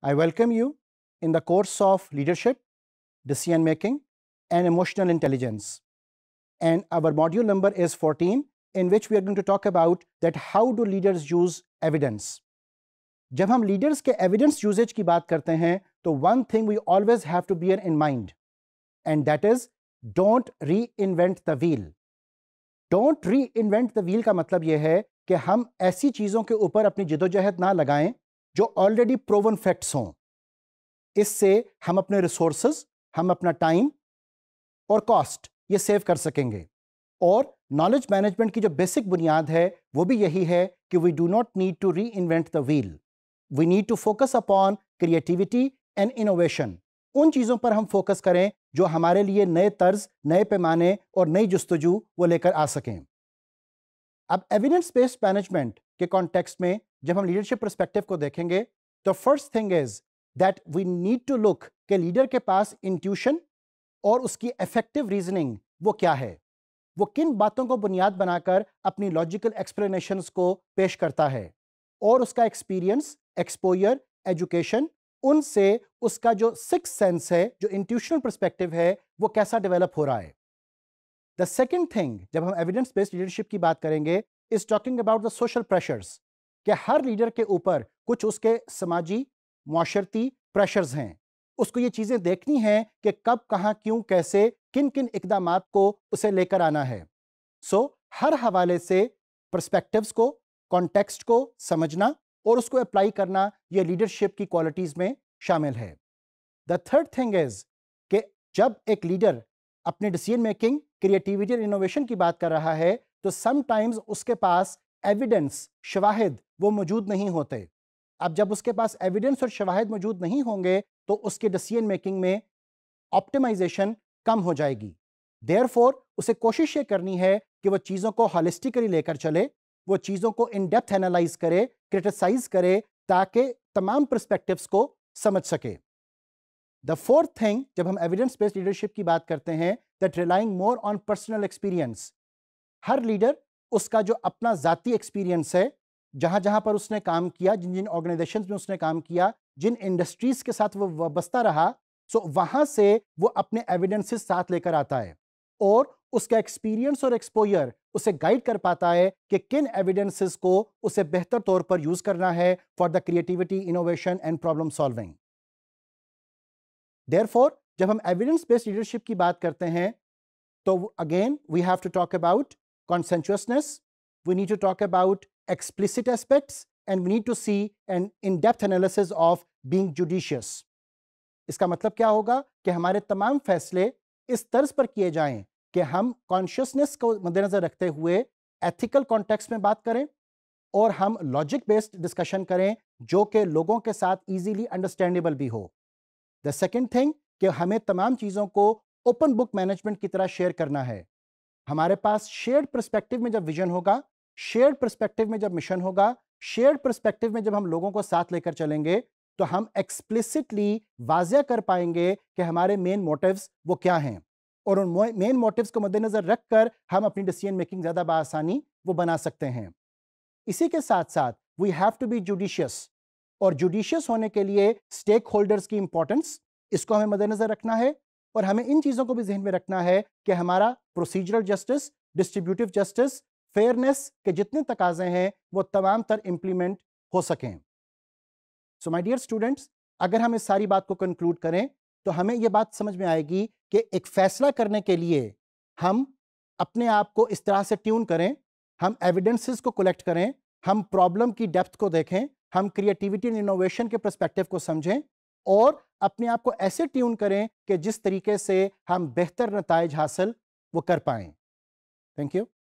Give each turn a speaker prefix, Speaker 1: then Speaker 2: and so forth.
Speaker 1: I welcome you in the course of leadership, decision making and emotional intelligence. And our module number is 14 in which we are going to talk about that how do leaders use evidence. जब हम leaders के evidence usage की बात करते हैं तो one thing we always have to bear in mind and that is don't reinvent the wheel don't reinvent the wheel का मतलब यह है कि हम ऐसी चीज़ों के ऊपर अपनी जिदोजहद ना लगाएं जो ऑलरेडी प्रोवन फैक्ट्स हों इससे हम अपने रिसोर्सेज हम अपना टाइम और कॉस्ट ये सेव कर सकेंगे और नॉलेज मैनेजमेंट की जो बेसिक बुनियाद है वो भी यही है कि we do not need to reinvent the wheel we need to focus upon creativity and innovation उन चीज़ों पर हम फोकस करें जो हमारे लिए नए तर्ज नए पैमाने और नई जस्तजू वो लेकर आ सकें अब एविडेंस बेस्ड मैनेजमेंट के कॉन्टेक्स्ट में जब हम लीडरशिप परस्पेक्टिव को देखेंगे तो first thing is that we need to look के लीडर के पास इंट्यूशन और उसकी इफेक्टिव रीजनिंग वो क्या है वो किन बातों को बुनियाद बनाकर अपनी लॉजिकल एक्सप्लेनेशन को पेश करता है और उसका एक्सपीरियंस एक्सपोयर एजुकेशन उनसे उसका जो सिक्स सेंस है जो इंट्यूशनल परस्पेक्टिव है वो कैसा डेवलप हो रहा है द सेकेंड थिंग जब हम एविडेंस बेस्ड लीडरशिप की बात करेंगे is talking about the social pressures कि हर लीडर के ऊपर कुछ उसके समाजी माशरती प्रेशर्स हैं उसको ये चीज़ें देखनी हैं कि कब कहाँ क्यों कैसे किन किन इकदाम को उसे लेकर आना है सो हर हवाले से परस्पेक्टिव्स को कॉन्टेक्स्ट को समझना और उसको अप्लाई करना यह लीडरशिप की क्वालिटीज़ में शामिल है द थर्ड थिंग इज़ कि जब एक लीडर अपने डिसीजन मेकिंग क्रिएटिविटी और इनोवेशन की बात कर रहा है तो समटाइम्स उसके पास एविडेंस शवाहिद वो मौजूद नहीं होते अब जब उसके पास एविडेंस और शवाहिद मौजूद नहीं होंगे तो उसके डिसीजन मेकिंग में ऑप्टिमाइजेशन कम हो जाएगी फोर उसे कोशिश ये करनी है कि वो चीज़ों को हॉलिस्टिकली लेकर चले वो चीज़ों को इन डेप्थ एनालाइज करे क्रिटिसाइज करे ताकि तमाम परस्पेक्टिव को समझ सके द फोर्थ थिंग जब हम एविडेंस बेस्ड लीडरशिप की बात करते हैं that relying more on personal experience हर लीडर उसका जो अपना ज़ाती एक्सपीरियंस है जहां जहां पर उसने काम किया जिन जिन ऑर्गेनाइजेशन में उसने काम किया जिन इंडस्ट्रीज़ के साथ वो वस्ता रहा सो वहां से वो अपने एविडेंसेस साथ लेकर आता है और उसका एक्सपीरियंस और एक्सपोजर उसे गाइड कर पाता है कि किन एविडेंसेस को उसे बेहतर तौर पर यूज़ करना है for the creativity innovation and problem solving therefore जब हम एविडेंस बेस्ड लीडरशिप की बात करते हैं तो again we have to talk about consensuousness. We need to talk about explicit aspects and we need to see an in-depth analysis of being judicious. इसका मतलब क्या होगा कि हमारे तमाम फैसले इस तर्ज पर किए जाएं कि हम कॉन्शियसनेस को मद्देनजर रखते हुए एथिकल कॉन्टेक्स्ट में बात करें और हम लॉजिक बेस्ड डिस्कशन करें जो कि लोगों के साथ इजीली अंडरस्टैंडेबल भी हो द सेकेंड थिंग कि हमें तमाम चीज़ों को ओपन बुक मैनेजमेंट की तरह शेयर करना है हमारे पास शेयर परस्पेक्टिव में जब विजन होगा शेयर परस्पेक्टिव में जब मिशन होगा शेयर परस्पेक्टिव में जब हम लोगों को साथ लेकर चलेंगे तो हम एक्सप्लिसिटली वाजिया कर पाएंगे कि हमारे मेन मोटिव्स वो क्या हैं और उन मेन मोटिव्स को मद्देनज़र रखकर हम अपनी डिसीजन मेकिंग ज़्यादा बसानी वो बना सकते हैं इसी के साथ साथ we have to be judicious और जुडिशियस होने के लिए स्टेक होल्डर्स की इंपॉर्टेंस इसको हमें मद्देनज़र रखना है और हमें इन चीज़ों को भी जहन में रखना है कि हमारा procedural justice distributive justice fairness के जितने तकाजे हैं वो तमाम तर इम्प्लीमेंट हो सकें सो माई डियर स्टूडेंट्स अगर हम इस सारी बात को कंक्लूड करें तो हमें यह बात समझ में आएगी कि एक फैसला करने के लिए हम अपने आप को इस तरह से ट्यून करें हम एविडेंसेस को कलेक्ट करें हम प्रॉब्लम की डेप्थ को देखें हम क्रिएटिविटी एंड इनोवेशन के परस्पेक्टिव को समझें और अपने आप को ऐसे ट्यून करें कि जिस तरीके से हम बेहतर नतज हासिल वो कर पाएं थैंक यू